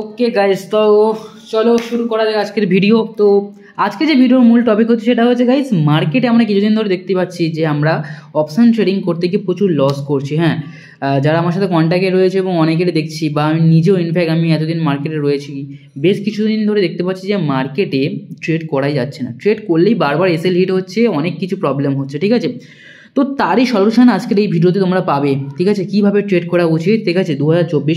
okay guys তো চলো শুরু করা যাক আজকের ভিডিও তো আজকে যে ভিডিওর মূল টপিক হচ্ছে সেটা হচ্ছে গাইস মার্কেটে আমরা কিছুদিন ধরে দেখতে পাচ্ছি যে আমরা অপশান ট্রেডিং করতে গিয়ে প্রচুর লস করছি হ্যাঁ যারা আমার সাথে কন্ট্যাক্টে রয়েছে এবং অনেকেরই দেখছি বা আমি নিজেও ইনফ্যাক্ট আমি এতদিন মার্কেটে রয়েছি বেশ কিছুদিন ধরে দেখতে পাচ্ছি যে মার্কেটে ট্রেড করাই যাচ্ছে না ট্রেড করলেই বারবার এসএল হিট হচ্ছে অনেক কিছু প্রবলেম হচ্ছে ঠিক আছে তো তারই সলিউশন আজকের এই ভিডিওতে তোমরা পাবে ঠিক আছে কীভাবে ট্রেড করা উচিত ঠিক আছে দু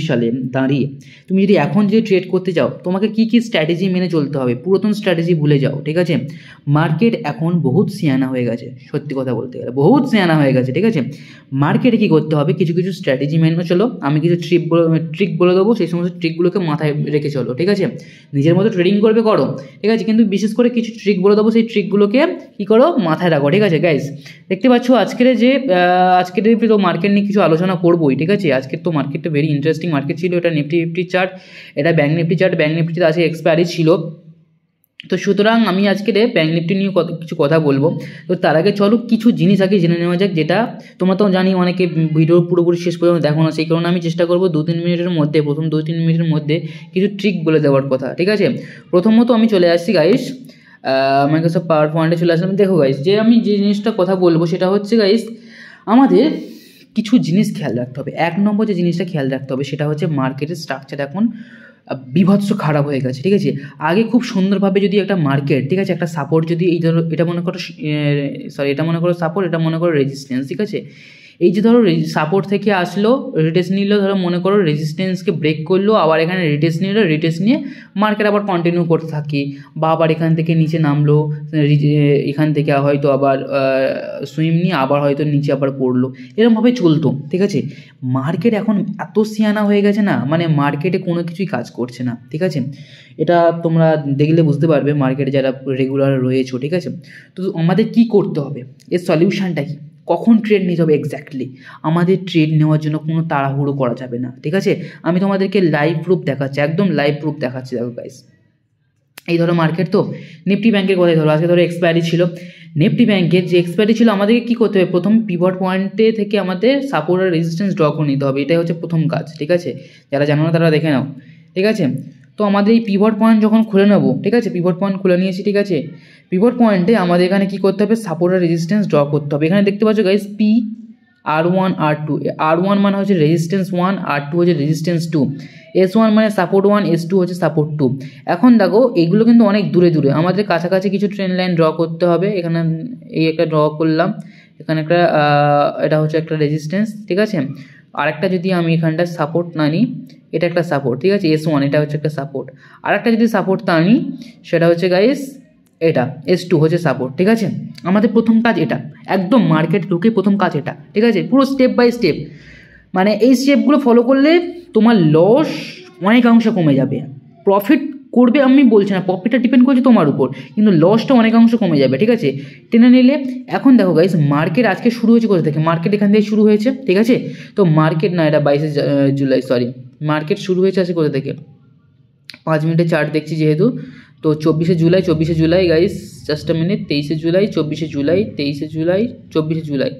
সালে দাঁড়িয়ে তুমি যদি এখন যদি ট্রেড করতে চাও তোমাকে কি কি স্ট্র্যাটেজি মেনে চলতে হবে পুরাতন স্ট্র্যাটেজি ভুলে যাও ঠিক আছে মার্কেট এখন বহুত সিয়ানা হয়ে গেছে সত্যি কথা বলতে গেলে বহুত সিয়ানা হয়ে গেছে ঠিক আছে মার্কেটে কী করতে হবে কিছু কিছু স্ট্র্যাটেজি মেনে চলো আমি কিছু ট্রিপ ট্রিক বলে দেবো সেই সমস্ত ট্রিকগুলোকে মাথায় রেখে চলো ঠিক আছে নিজের মতো ট্রেডিং করবে করো ঠিক আছে কিন্তু বিশেষ করে কিছু ট্রিক বলে দেবো সেই ট্রিকগুলোকে কী করো মাথায় রাখো ঠিক আছে গাইজ দেখতে পাচ্ছ আজকের যে আজকের তো মার্কেট নিয়ে কিছু আলোচনা করবোই ঠিক আছে আজকের তো মার্কেটটা ভেরি ইন্টারেস্টিং মার্কেট ছিল এটা নিফটি ফিফটি চার্ট এটা bank Nifty chart bank Nifty আজকে এক্সপায়ারি ছিল তো সুতরাং আমি আজকে ব্যাঙ্ক নিফটি নিয়ে কিছু কথা বলবো তো তার আগে চলো কিছু জিনিস আগে জেনে নেওয়া যাক যেটা তোমরা তো জানি অনেকে ভিডিও পুরোপুরি শেষ পর্যন্ত দেখো না সেই কারণে আমি চেষ্টা করবো দু তিন মিনিটের মধ্যে প্রথম দু তিন মিনিটের মধ্যে কিছু ট্রিক বলে দেওয়ার কথা ঠিক আছে প্রথমত আমি চলে আসছি গাইস মাইক্রোসফট পাওয়ার পয়েন্টে চলে আসলাম দেখো গাইস যে আমি যে জিনিসটা কথা বলবো সেটা হচ্ছে গাইস আমাদের কিছু জিনিস খেয়াল রাখতে হবে এক নম্বর যে জিনিসটা খেয়াল রাখতে হবে সেটা হচ্ছে মার্কেটের স্ট্রাকচার এখন বিভৎস খারাপ হয়ে গেছে ঠিক আছে আগে খুব সুন্দরভাবে যদি একটা মার্কেট ঠিক আছে একটা সাপোর্ট যদি এই ধরো এটা মনে করো সরি এটা মনে করো সাপোর্ট এটা মনে করো রেজিস্ট্যান্স ঠিক আছে এই যে ধরো সাপোর্ট থেকে আসলো রিটেস নিল ধরো মনে করো রেজিস্টেন্সকে ব্রেক করলো আবার এখানে রিটেস নিল রিটেস্ট নিয়ে মার্কেট আবার কন্টিনিউ করতে থাকি বা আবার এখান থেকে নিচে নামলো এখান থেকে হয়তো আবার সুইম নিয়ে আবার হয়তো নিচে আবার পড়লো এরমভাবে চলতো ঠিক আছে মার্কেট এখন এত সিয়ানা হয়ে গেছে না মানে মার্কেটে কোনো কিছুই কাজ করছে না ঠিক আছে এটা তোমরা দেখলে বুঝতে পারবে মার্কেটে যারা রেগুলার রয়েছো ঠিক আছে তো আমাদের কি করতে হবে এর সলিউশানটা কী কখন ট্রেন নিতে হবে এক্স্যাক্টলি আমাদের ট্রেন নেওয়ার জন্য কোনো তাড়াহুড়ো করা যাবে না ঠিক আছে আমি তোমাদেরকে লাইভ প্রুফ দেখাচ্ছি একদম লাইভ প্রুফ দেখাচ্ছি দেখো গাইস এই ধরো মার্কেট তো নিফটি ব্যাংকের কথাই ধরো আজকে ধরো এক্সপায়ারি ছিল নিফটি ব্যাংকের যে এক্সপায়ারি ছিল আমাদেরকে কী করতে হবে প্রথম পিভট পয়েন্টে থেকে আমাদের সাপোর্ট আর রেজিস্ট্যান্স ড্র করে নিতে হবে এটাই হচ্ছে প্রথম কাজ ঠিক আছে যারা জানো না তারা দেখে নাও ঠিক আছে তো আমাদের এই পিভট পয়েন্ট যখন খুলে নেবো ঠিক আছে পিভট পয়েন্ট খুলে নিয়েছি ঠিক আছে পিভট পয়েন্টে আমাদের এখানে কী করতে হবে সাপোর্ট আর রেজিস্ট্যান্স ড্র করতে হবে এখানে দেখতে পাচ্ছ guys P R one R two R one মানে হচ্ছে রেজিস্ট্যান্স ওয়ান আর টু হচ্ছে রেজিস্ট্যান্স টু এস ওয়ান মানে সাপোর্ট ওয়ান এস টু হচ্ছে সাপোর্ট টু এখন দেখো এগুলো কিন্তু অনেক দূরে দূরে আমাদের কাছাকাছি কিছু ট্রেন লাইন ড্র করতে হবে এখানে এই একটা ড্র করলাম এখানে একটা এটা হচ্ছে একটা রেজিস্ট্যান্স ঠিক আছে আরেকটা যদি আমি এখানটা সাপোর্ট না নিই এটা একটা সাপোর্ট ঠিক আছে এস ওয়ান এটা হচ্ছে একটা সাপোর্ট আর একটা যদি সাপোর্ট তা আনি সেটা হচ্ছে গাইস এটা এস টু হচ্ছে সাপোর্ট ঠিক আছে আমাদের প্রথম কাজ এটা একদম মার্কেট ঢুকে প্রথম কাজ এটা ঠিক আছে পুরো স্টেপ বাই স্টেপ মানে এই স্টেপগুলো ফলো করলে তোমার লস অনেকাংশে কমে যাবে প্রফিট করবে আমি বলছি না প্রফিটটা ডিপেন্ড করছে তোমার উপর কিন্তু লসটা অনেকাংশ কমে যাবে ঠিক আছে টেনে নিলে এখন দেখো গাইস মার্কেট আজকে শুরু হয়েছে কোথা থেকে মার্কেট এখান থেকে শুরু হয়েছে ঠিক আছে তো মার্কেট না এটা বাইশে জুলাই সরি মার্কেট শুরু হয়েছে আজকে কোথা থেকে পাঁচ মিনিটে চার্ট দেখছি যেহেতু তো চব্বিশে জুলাই চব্বিশে জুলাই গাইস জাস্ট মিনিট তেইশে জুলাই চব্বিশে জুলাই তেইশে জুলাই চব্বিশে জুলাই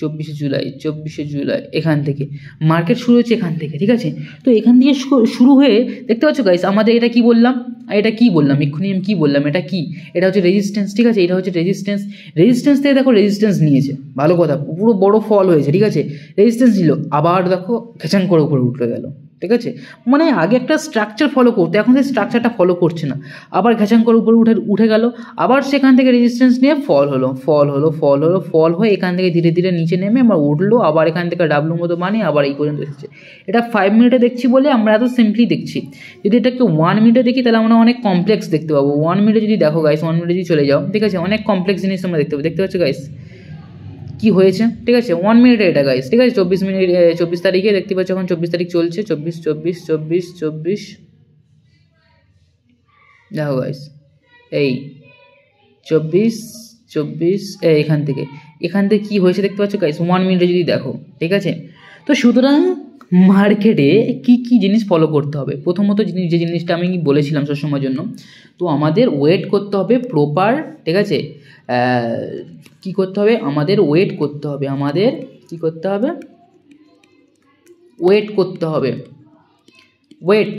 চব্বিশে জুলাই চব্বিশে জুলাই এখান থেকে মার্কেট শুরু হচ্ছে এখান থেকে ঠিক আছে তো এখান থেকে শুরু হয়ে দেখতে পাচ্ছ গাইস আমাদের এটা কি বললাম আর এটা কি বললাম এক্ষুনি আমি কী বললাম এটা কি এটা হচ্ছে রেজিস্ট্যান্স ঠিক আছে এটা হচ্ছে রেজিস্ট্যান্স রেজিস্ট্যান্স থেকে দেখো রেজিস্ট্যান্স নিয়েছে ভালো কথা পুরো বড় ফল হয়েছে ঠিক আছে রেজিস্ট্যান্স ছিল আবার দেখো খেচাং করে উপরে উঠে গেল ঠিক আছে মানে আগে একটা স্ট্রাকচার ফলো করতো এখন সেই স্ট্রাকচারটা ফলো করছে না আবার ঘ্যাচাঙ্কর উপরে উঠে উঠে গেল আবার সেখান থেকে রেজিস্ট্যান্স নিয়ে ফল হলো ফল হলো ফল হলো ফল হয়ে এখান থেকে ধীরে ধীরে নিচে নেমে আমরা উঠলো আবার এখান থেকে ডাবলু মতো বানিয়ে আবার এই পর্যন্ত এসেছে এটা ফাইভ মিনিটে দেখছি বলে আমরা এত সিম্পলি দেখছি যদি এটাকে ওয়ান মিনিটে দেখি তাহলে আমরা অনেক কমপ্লেক্স দেখতে পাবো ওয়ান মিনিটে যদি দেখো গাইস ওয়ান মিনিটে যদি চলে যাও ঠিক আছে অনেক কমপ্লেক্স জিনিস আমরা দেখতে পাবো দেখতে পাচ্ছ গাইস কি হয়েছে ঠিক আছে ওয়ান মিনিটে এটা গাইস ঠিক আছে চব্বিশ মিনিট চব্বিশ তারিখে দেখতে পাচ্ছ এখন চব্বিশ তারিখ চলছে চব্বিশ চব্বিশ চব্বিশ চব্বিশ দেখো গাইস এই চব্বিশ চব্বিশ এখান থেকে এখান থেকে কী হয়েছে দেখতে পাচ্ছ গাইস ওয়ান মিনিটে যদি দেখো ঠিক আছে তো সুতরাং মার্কেটে কি কি জিনিস ফলো করতে হবে প্রথমত জিনিস যে জিনিসটা আমি বলেছিলাম সবসময়ের জন্য তো আমাদের ওয়েট করতে হবে প্রপার ঠিক আছে কি করতে হবে আমাদের ওয়েট করতে হবে আমাদের কি করতে হবে ওয়েট করতে হবে ওয়েট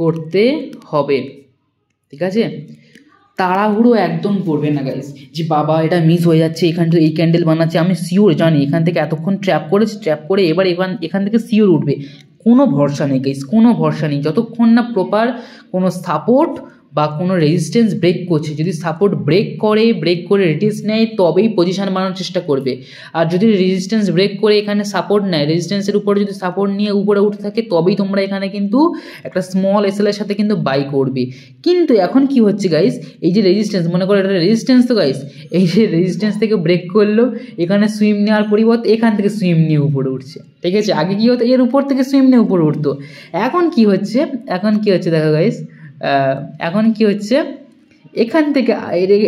করতে হবে ঠিক আছে তাড়াহুড়ো একদম করবে না গাইস যে বাবা এটা মিস হয়ে যাচ্ছে এখান থেকে এই ক্যান্ডেল বানাচ্ছে আমি শিওর জানি এখান থেকে এতক্ষণ ট্র্যাপ করেছি ট্র্যাপ করে এবার এখান এখান থেকে শিওর উঠবে কোনো ভরসা নেই গাইস কোনো ভরসা নেই যতক্ষণ না প্রপার কোনো সাপোর্ট বা কোনো রেজিস্ট্যান্স ব্রেক করছে যদি সাপোর্ট ব্রেক করে ব্রেক করে রেটিস নেয় তবেই পজিশান বানানোর চেষ্টা করবে আর যদি রেজিস্ট্যান্স ব্রেক করে এখানে সাপোর্ট নেয় রেজিস্ট্যান্সের উপরে যদি সাপোর্ট নিয়ে উপরে উঠে থাকে তবেই তোমরা এখানে কিন্তু একটা স্মল এসএলের সাথে কিন্তু বাই করবে কিন্তু এখন কি হচ্ছে গাইস এই যে রেজিস্ট্যান্স মনে করো এটা রেজিস্ট্যান্স তো গাইস এই যে রেজিস্ট্যান্স থেকে ব্রেক করলো এখানে সুইম নেওয়ার পরিবর্তে এখান থেকে সুইম নিয়ে উপরে উঠছে ঠিক আছে আগে কী হতো এর উপর থেকে সুইম নিয়ে উপরে উঠতো এখন কি হচ্ছে এখন কি হচ্ছে দেখো গাইস এখন কি হচ্ছে এখান থেকে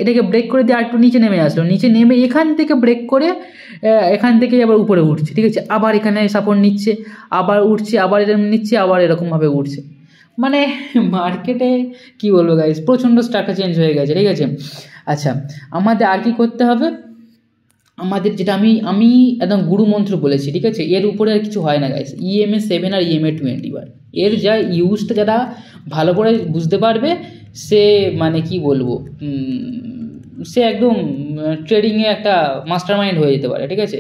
এটাকে ব্রেক করে দিয়ে আরেকটু নিচে নেমে আসলো নিচে নেমে এখান থেকে ব্রেক করে এখান থেকে আবার উপরে উঠছে ঠিক আছে আবার এখানে সাপোর্ট নিচ্ছে আবার উঠছে আবার এরকম নিচ্ছে আবার এরকমভাবে উঠছে মানে মার্কেটে কি বলবো গাইজ প্রচণ্ড স্ট্রাকচার চেঞ্জ হয়ে গেছে ঠিক আছে আচ্ছা আমাদের আর কি করতে হবে আমাদের যেটা আমি আমি একদম গুরুমন্ত্র বলেছি ঠিক আছে এর উপরে আর কিছু হয় না গাইস ইএমএ সেভেন আর ইএমএ টোয়েন্টি ওয়ান এর যা ইউজটা যারা ভালো করে বুঝতে পারবে সে মানে কি বলবো সে একদম ট্রেডিংয়ে একটা মাস্টার মাইন্ড হয়ে যেতে পারে ঠিক আছে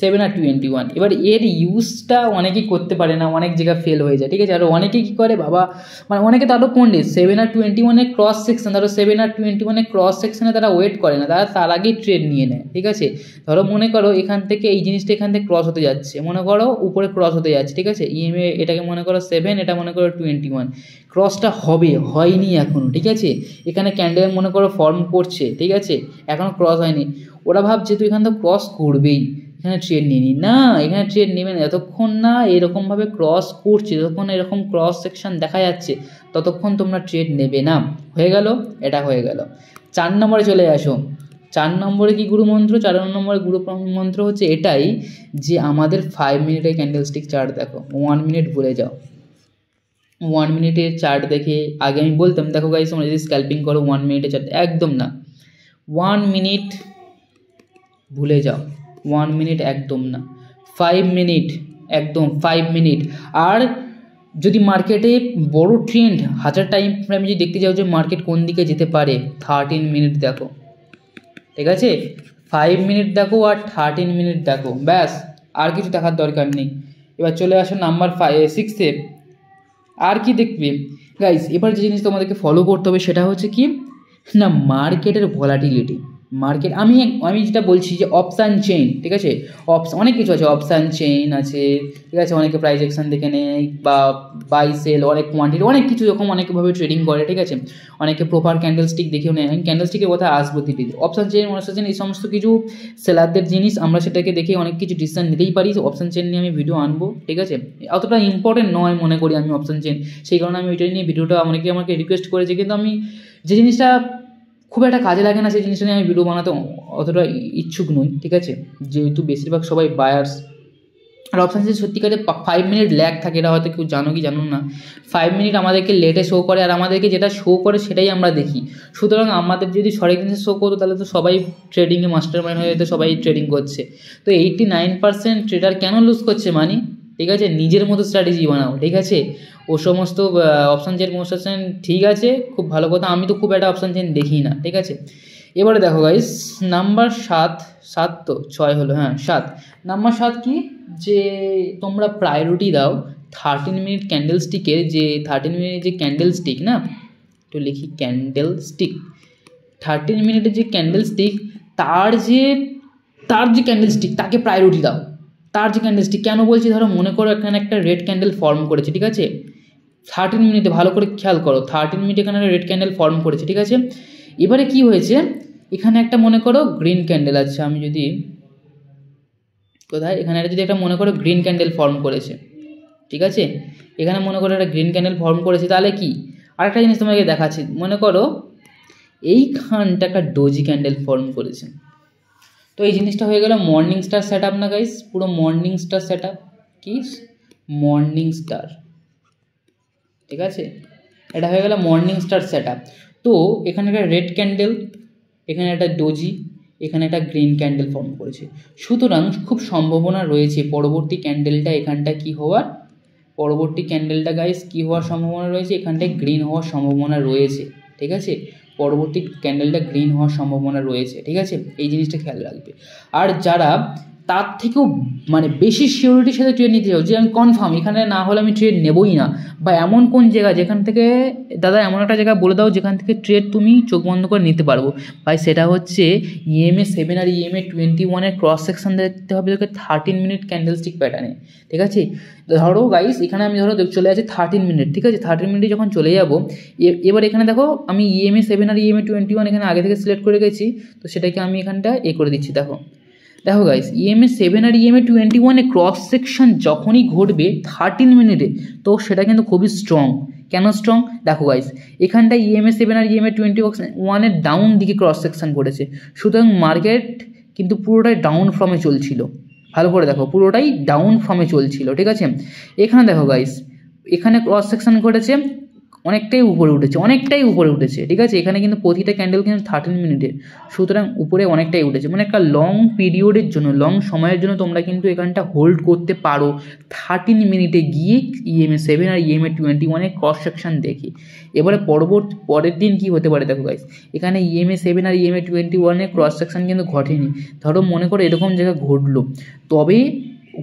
সেভেন আর টোয়েন্টি ওয়ান এবার এর ইউজটা অনেকেই করতে পারে না অনেক জায়গায় ফেল হয়ে যায় ঠিক আছে আর অনেকে কী করে বাবা মানে অনেকে তারও পণ্ডিত সেভেন আর টোয়েন্টি ওয়ানের ক্রস সেকশন ধরো সেভেন আর টোয়েন্টি ওয়ানের ক্রস সেকশনে তারা ওয়েট করে না তারা তার আগেই ট্রেন নিয়ে নেয় ঠিক আছে ধরো মনে করো এখান থেকে এই জিনিসটা এখান থেকে ক্রস হতে যাচ্ছে মনে করো উপরে ক্রস হতে যাচ্ছে ঠিক আছে ইএমএ এটাকে মনে করো সেভেন এটা মনে করো টোয়েন্টি ওয়ান ক্রসটা হবে হয়নি এখনও ঠিক আছে এখানে ক্যান্ডেল মনে করো ফর্ম করছে ঠিক আছে এখনও ক্রস হয়নি ওরা ভাবছে তুই এখান থেকে ক্রস করবেই এখানে ট্রেন নিয়ে নিই না এখানে ট্রেন নেবেন যতক্ষণ না এরকমভাবে ক্রস করছে যতক্ষণ এরকম ক্রস সেকশন দেখা যাচ্ছে ততক্ষণ তোমরা ট্রেন নেবে না হয়ে গেল এটা হয়ে গেল চার নম্বরে চলে আসো চার নম্বরে কি গুরুমন্ত্র চার নম্বরে গুরু মন্ত্র হচ্ছে এটাই যে আমাদের ফাইভ মিনিটের ক্যান্ডেল স্টিক চার্ট দেখো ওয়ান মিনিট ভুলে যাও ওয়ান মিনিটের চার্ট দেখে আগে আমি বলতাম দেখো গাই তোমরা যদি স্ক্যাল্পিং করো ওয়ান মিনিটের চার্ট একদম না ওয়ান মিনিট ভুলে যাও ওয়ান মিনিট একদম না ফাইভ মিনিট একদম ফাইভ মিনিট আর যদি মার্কেটে বড় ট্রেন্ড হাজার টাইম ফ্রেমে যদি দেখতে যাও যে মার্কেট কোন দিকে যেতে পারে থার্টিন মিনিট দেখো ঠিক আছে ফাইভ মিনিট দেখো আর থার্টিন মিনিট দেখো ব্যাস আর কিছু দেখার দরকার নেই এবার চলে আসো নাম্বার ফাইভ সিক্সে আর কি দেখবে গাইস এবার যে জিনিস তোমাদেরকে ফলো করতে হবে সেটা হচ্ছে কি না মার্কেটের ভলাটিলিটি মার্কেট আমি আমি যেটা বলছি যে অপশান চেইন ঠিক আছে অপশান অনেক কিছু আছে অপশান চেইন আছে ঠিক আছে অনেকে প্রাইস অ্যাকশন দেখে নেয় বা বাই সেল অনেক কোয়ান্টিটি অনেক কিছু এরকম অনেকভাবে ট্রেডিং করে ঠিক আছে অনেকে প্রপার ক্যান্ডেল স্টিক দেখেও নেয় ক্যান্ডেল স্টিকের কথা আসবো দিদি অপশান চেইন অপশান চেন এই সমস্ত কিছু সেলারদের জিনিস আমরা সেটাকে দেখে অনেক কিছু ডিসিশন নিতেই পারি অপশান চেইন নিয়ে আমি ভিডিও আনবো ঠিক আছে অতটা ইম্পর্টেন্ট নয় মনে করি আমি অপশান চেন সেই কারণে আমি ওইটা নিয়ে ভিডিওটা অনেকে আমাকে রিকোয়েস্ট করেছে কিন্তু আমি যে জিনিসটা খুব একটা কাজে লাগে না সেই জিনিসটা নিয়ে আমি ভিডিও বানাতে অতটা ইচ্ছুক নই ঠিক আছে যেহেতু বেশিরভাগ সবাই বায়ার্স আর অপশান সে সত্যিকারে ফাইভ মিনিট ল্যাক থাকে এটা হয়তো কেউ জানো কি জানো না ফাইভ মিনিট আমাদেরকে লেটে শো করে আর আমাদেরকে যেটা শো করে সেটাই আমরা দেখি সুতরাং আমাদের যদি সরে জিনিসে শো করতো তাহলে তো সবাই ট্রেডিংয়ে মাস্টার মাইন্ড হয়ে যেত সবাই ট্রেডিং করছে তো এইটটি নাইন পার্সেন্ট ট্রেডার কেন লুজ করছে মানি ঠিক আছে নিজের মতো স্ট্র্যাটেজি বানাও ঠিক আছে ও সমস্ত অপশান চেন মোশন ঠিক আছে খুব ভালো কথা আমি তো খুব একটা অপশান চেন দেখি না ঠিক আছে এবারে দেখো গাইস নাম্বার সাত সাত তো ছয় হলো হ্যাঁ সাত নাম্বার সাত কি যে তোমরা প্রায়োরিটি দাও থার্টিন মিনিট ক্যান্ডেল স্টিকের যে থার্টিন মিনিট যে ক্যান্ডেল স্টিক না একটু লিখি ক্যান্ডেল স্টিক থার্টিন মিনিটের যে ক্যান্ডেল স্টিক তার যে তার যে ক্যান্ডেল স্টিক তাকে প্রায়োরিটি দাও তার যে ক্যান্ডেলসটি কেন বলছি ধরো মনে করো এখানে একটা রেড ক্যান্ডেল ফর্ম করেছে ঠিক আছে থার্টিন মিনিটে ভালো করে খেয়াল করো থার্টিন মিনিটে এখানে রেড ক্যান্ডেল ফর্ম করেছে ঠিক আছে এবারে কি হয়েছে এখানে একটা মনে করো গ্রিন ক্যান্ডেল আছে আমি যদি কোথায় এখানে যদি একটা মনে করো গ্রিন ক্যান্ডেল ফর্ম করেছে ঠিক আছে এখানে মনে করো একটা গ্রিন ক্যান্ডেল ফর্ম করেছে তাহলে কি আর একটা জিনিস তোমাকে দেখাচ্ছি মনে করো এইখানটা একটা ডোজি ক্যান্ডেল ফর্ম করেছে তো এই জিনিসটা হয়ে গেল মর্নিং স্টার সেট আপ না গাইস পুরো মর্নিং স্টার সেট কি মর্নিং স্টার ঠিক আছে এটা হয়ে গেল মর্নিং স্টার সেট আপ তো এখানে একটা রেড ক্যান্ডেল এখানে একটা ডোজি এখানে একটা গ্রিন ক্যান্ডেল ফর্ম করেছে সুতরাং খুব সম্ভাবনা রয়েছে পরবর্তী ক্যান্ডেলটা এখানটা কি হওয়ার পরবর্তী ক্যান্ডেলটা গাইস কি হওয়ার সম্ভাবনা রয়েছে এখানটায় গ্রিন হওয়ার সম্ভাবনা রয়েছে ঠিক আছে পরবর্তী ক্যান্ডেলটা গ্রিন হওয়ার সম্ভাবনা রয়েছে ঠিক আছে এই জিনিসটা খেয়াল রাখবে আর যারা তার থেকেও মানে বেশি সিওরিটির সাথে ট্রেন নিতে চাও যে আমি কনফার্ম এখানে না হলে আমি ট্রেন নেবই না বা এমন কোন জায়গা যেখান থেকে দাদা এমন একটা জায়গা বলে দাও যেখান থেকে ট্রেন তুমি চোখ বন্ধ করে নিতে পারবো ভাই সেটা হচ্ছে ইএমএ e সেভেন আর ইএমএ টোয়েন্টি ওয়ানের ক্রস সেকশন দেখতে হবে তোকে থার্টিন মিনিট ক্যান্ডেল স্টিক প্যাটার্নে ঠিক আছে ধরো গাইস এখানে আমি ধরো চলে আছি থার্টিন মিনিট ঠিক আছে থার্টিন মিনিটে যখন চলে যাবো এবার এখানে দেখো আমি ইএমএ e সেভেন আর ইএমএ টোয়েন্টি ওয়ান এখানে আগে থেকে সিলেক্ট করে গেছি তো সেটাকে আমি এখানটা এ করে দিচ্ছি দেখো দেখো গাইস ইএমএ সেভেন আর ইএমএ টোয়েন্টি ওয়ানে ক্রস সেকশন যখনই ঘটবে থার্টিন মিনিটে তো সেটা কিন্তু খুবই স্ট্রং কেন স্ট্রং দেখো গাইস এখানটায় ইএমএ সেভেন আর ইএমএ টোয়েন্টি ওয়ানের ডাউন দিকে ক্রস সেকশন করেছে সুতরাং মার্কেট কিন্তু পুরোটাই ডাউন ফর্মে চলছিল ভালো করে দেখো পুরোটাই ডাউন ফর্মে চলছিল ঠিক আছে এখানে দেখো গাইস এখানে ক্রস সেকশন ঘটেছে অনেকটাই উপরে উঠেছে অনেকটাই উপরে উঠেছে ঠিক আছে এখানে কিন্তু প্রতিটা ক্যান্ডেল কিন্তু থার্টিন মিনিটের সুতরাং উপরে অনেকটাই উঠেছে মানে একটা লং পিরিয়ডের জন্য লং সময়ের জন্য তোমরা কিন্তু এখানটা হোল্ড করতে পারো থার্টিন মিনিটে গিয়ে ইএমএ সেভেন আর ইএমএ টোয়েন্টি ওয়ানের ক্রস সেকশন দেখে এবারে পরবর্তী পরের দিন কি হতে পারে দেখো গাইস এখানে ইএমএ সেভেন আর ইএমএ টোয়েন্টি ওয়ানের ক্রস সেকশন কিন্তু ঘটেনি ধরো মনে করো এরকম জায়গা ঘটলো তবে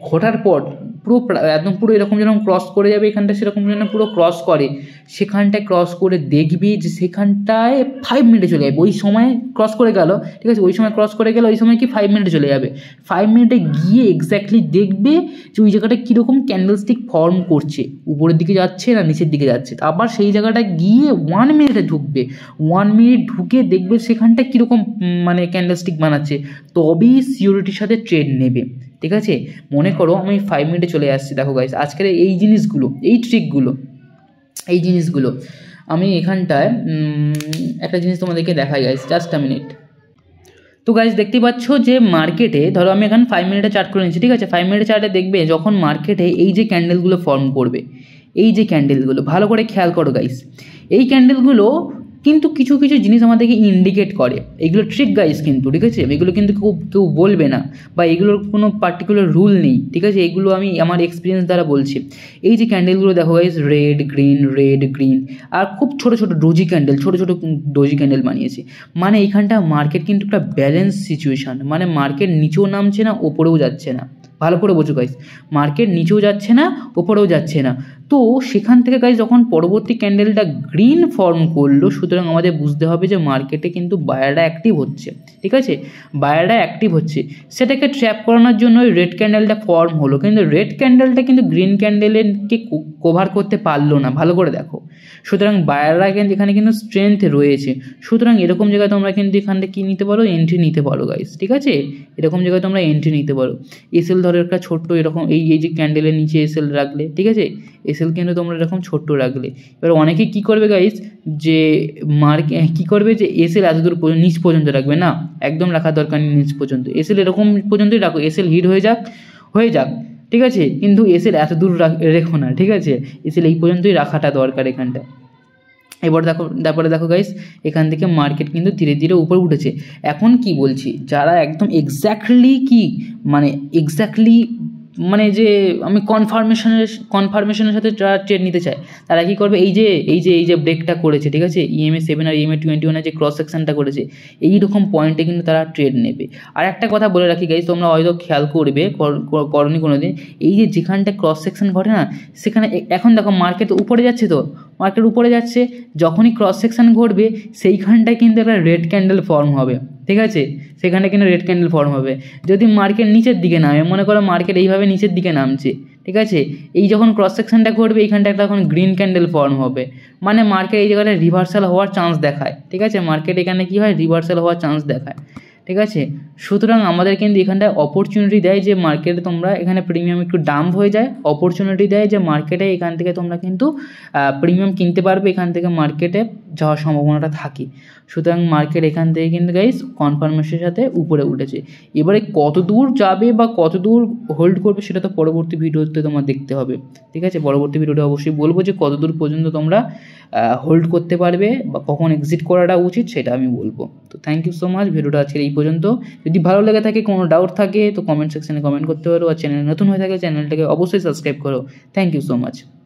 ঘটার পর পুরো একদম পুরো এরকম যেরকম ক্রস করে যাবে এখানটা সেরকম যেন পুরো ক্রস করে সেখানটায় ক্রস করে দেখবি যে সেখানটায় ফাইভ মিনিটে চলে যাবে ওই সময় ক্রস করে গেল ঠিক আছে ওই সময় ক্রস করে গেল ওই সময় কি ফাইভ মিনিটে চলে যাবে ফাইভ মিনিটে গিয়ে এক্স্যাক্টলি দেখবে যে ওই জায়গাটা কীরকম ক্যান্ডেল স্টিক ফর্ম করছে উপরের দিকে যাচ্ছে না নিচের দিকে যাচ্ছে আবার সেই জায়গাটা গিয়ে ওয়ান মিনিটে ঢুকবে ওয়ান মিনিট ঢুকে দেখবে সেখানটা কীরকম মানে ক্যান্ডেল স্টিক বানাচ্ছে তবেই সিওরিটির সাথে ট্রেড নেবে ঠিক আছে মনে করো আমি ফাইভ মিনিটে চলে আসছি দেখো গাইস আজকের এই জিনিসগুলো এই ট্রিকগুলো এই জিনিসগুলো আমি এখানটায় একটা জিনিস তোমাদেরকে দেখাই গাইস জাস্ট আ মিনিট তো গাইজ দেখতে পাচ্ছ যে মার্কেটে ধরো আমি এখন ফাইভ মিনিটে চার্ট করে নিচ্ছি ঠিক আছে ফাইভ মিনিটে চার্টে দেখবে যখন মার্কেটে এই যে ক্যান্ডেলগুলো ফর্ম করবে এই যে ক্যান্ডেলগুলো ভালো করে খেয়াল করো গাইস এই ক্যান্ডেলগুলো কিন্তু কিছু কিছু জিনিস আমাদেরকে ইন্ডিকেট করে এগুলো ট্রিক গাইজ কিন্তু ঠিক আছে এগুলো কিন্তু কেউ কেউ বলবে না বা এগুলোর কোনো পার্টিকুলার রুল নেই ঠিক আছে এগুলো আমি আমার এক্সপিরিয়েন্স দ্বারা বলছি এই যে ক্যান্ডেলগুলো দেখো guys red green red green আর খুব ছোটো ছোটো ডোজি ক্যান্ডেল ছোটো ছোটো ডোজি ক্যান্ডেল বানিয়েছি মানে এইখানটা মার্কেট কিন্তু একটা ব্যালেন্স সিচুয়েশান মানে মার্কেট নিচেও নামছে না ওপরেও যাচ্ছে না ভালো করে বোঝো গাইজ মার্কেট নিচেও যাচ্ছে না ওপরেও যাচ্ছে না তো সেখান থেকে গাইজ যখন পরবর্তী ক্যান্ডেলটা গ্রিন ফর্ম করলো সুতরাং আমাদের বুঝতে হবে যে মার্কেটে কিন্তু বায়াররা অ্যাক্টিভ হচ্ছে ঠিক আছে বায়াররা অ্যাক্টিভ হচ্ছে সেটাকে ট্র্যাপ করানোর জন্য ওই রেড ক্যান্ডেলটা ফর্ম হলো কিন্তু রেড ক্যান্ডেলটা কিন্তু গ্রিন ক্যান্ডেলকে কভার করতে পারলো না ভালো করে দেখো সুতরাং বায়াররা কিন্তু এখানে কিন্তু স্ট্রেংথ রয়েছে সুতরাং এরকম জায়গায় তোমরা কিন্তু এখান থেকে কী নিতে পারো এন্ট্রি নিতে পারো গাইজ ঠিক আছে এরকম জায়গায় তোমরা এন্ট্রি নিতে পারো এসএল ধরো একটা ছোট্ট এরকম এই এই যে ক্যান্ডেলের নিচে এসএল রাখলে ঠিক আছে এসএল কেন্দ্র তোমরা এরকম ছোট্ট রাখলে এবার অনেকে কী করবে গাইজ যে মার্ক হ্যাঁ, কী করবে যে এসএল এতদূর পর্যন্ত নিচ পর্যন্ত রাখবে না একদম রাখার দরকার নেই নিচ পর্যন্ত এসএল এরকম পর্যন্তই রাখো এসএল হিট হয়ে যাক হয়ে যাক ঠিক আছে কিন্তু এসএল এত দূর রেখো না ঠিক আছে এসএল এই পর্যন্তই রাখাটা দরকার এখানটা এবার দেখো তারপরে দেখো গাইস এখান থেকে মার্কেট কিন্তু ধীরে ধীরে উপরে উঠেছে এখন কি বলছি যারা একদম এক্স্যাক্টলি কি মানে এক্স্যাক্টলি মানে যে আমি কনফার্মেশনের কনফার্মেশনের সাথে যারা ট্রেড নিতে চায় তারা কী করবে এই যে এই যে এই যে ব্রেকটা করেছে ঠিক আছে ইএমএ e সেভেন আর ইএমএ টোয়েন্টি ওয়ানের যে ক্রস সেকশনটা করেছে এই রকম পয়েন্টে কিন্তু তারা ট্রেড নেবে আর একটা কথা বলে রাখি গাইজ তোমরা হয়তো খেয়াল করবে করনি কোনো দিন এই যে যেখানটা ক্রস সেকশন ঘটে না সেখানে এখন দেখো মার্কেট উপরে যাচ্ছে তো মার্কেট উপরে যাচ্ছে যখনই ক্রস সেকশন ঘটবে সেইখানটায় কিন্তু একটা রেড ক্যান্ডেল ফর্ম হবে ঠিক আছে সেখানে কিন্তু রেড ক্যান্ডেল ফর্ম হবে যদি মার্কেট নিচের দিকে নামে মনে করো মার্কেট এইভাবে নিচের দিকে নামছে ঠিক আছে এই যখন ক্রস সেকশনটা ঘটবে এইখানটা একটা এখন গ্রিন ক্যান্ডেল ফর্ম হবে মানে মার্কেট এই জায়গাটা রিভার্সাল হওয়ার চান্স দেখায় ঠিক আছে মার্কেট এখানে কী হয় রিভার্সাল হওয়ার চান্স দেখায় ঠিক আছে সুতরাং আমাদের কিন্তু এখানটায় অপরচুনিটি দেয় যে মার্কেটে তোমরা এখানে প্রিমিয়াম একটু দাম হয়ে যায় অপরচুনিটি দেয় যে মার্কেটে এখান থেকে তোমরা কিন্তু প্রিমিয়াম কিনতে পারবে এখান থেকে মার্কেটে যাওয়ার সম্ভাবনাটা থাকে সুতরাং মার্কেট এখান থেকে কিন্তু গাইস কনফার্মেশনের সাথে উপরে উঠেছে এবারে কত দূর যাবে বা কত দূর হোল্ড করবে সেটা তো পরবর্তী ভিডিওতে তোমার দেখতে হবে ঠিক আছে পরবর্তী ভিডিওটা অবশ্যই বলবো যে কত দূর পর্যন্ত তোমরা হোল্ড করতে পারবে বা কখন এক্সিট করাটা উচিত সেটা আমি বলবো তো থ্যাংক ইউ সো মাচ ভিডিওটা আজকের এই পর্যন্ত যদি ভালো লেগে থাকে কোনো ডাউট থাকে তো কমেন্ট সেকশানে কমেন্ট করতে পারো আর চ্যানেল নতুন হয়ে থাকে চ্যানেলটাকে অবশ্যই সাবস্ক্রাইব করো থ্যাংক ইউ সো মাচ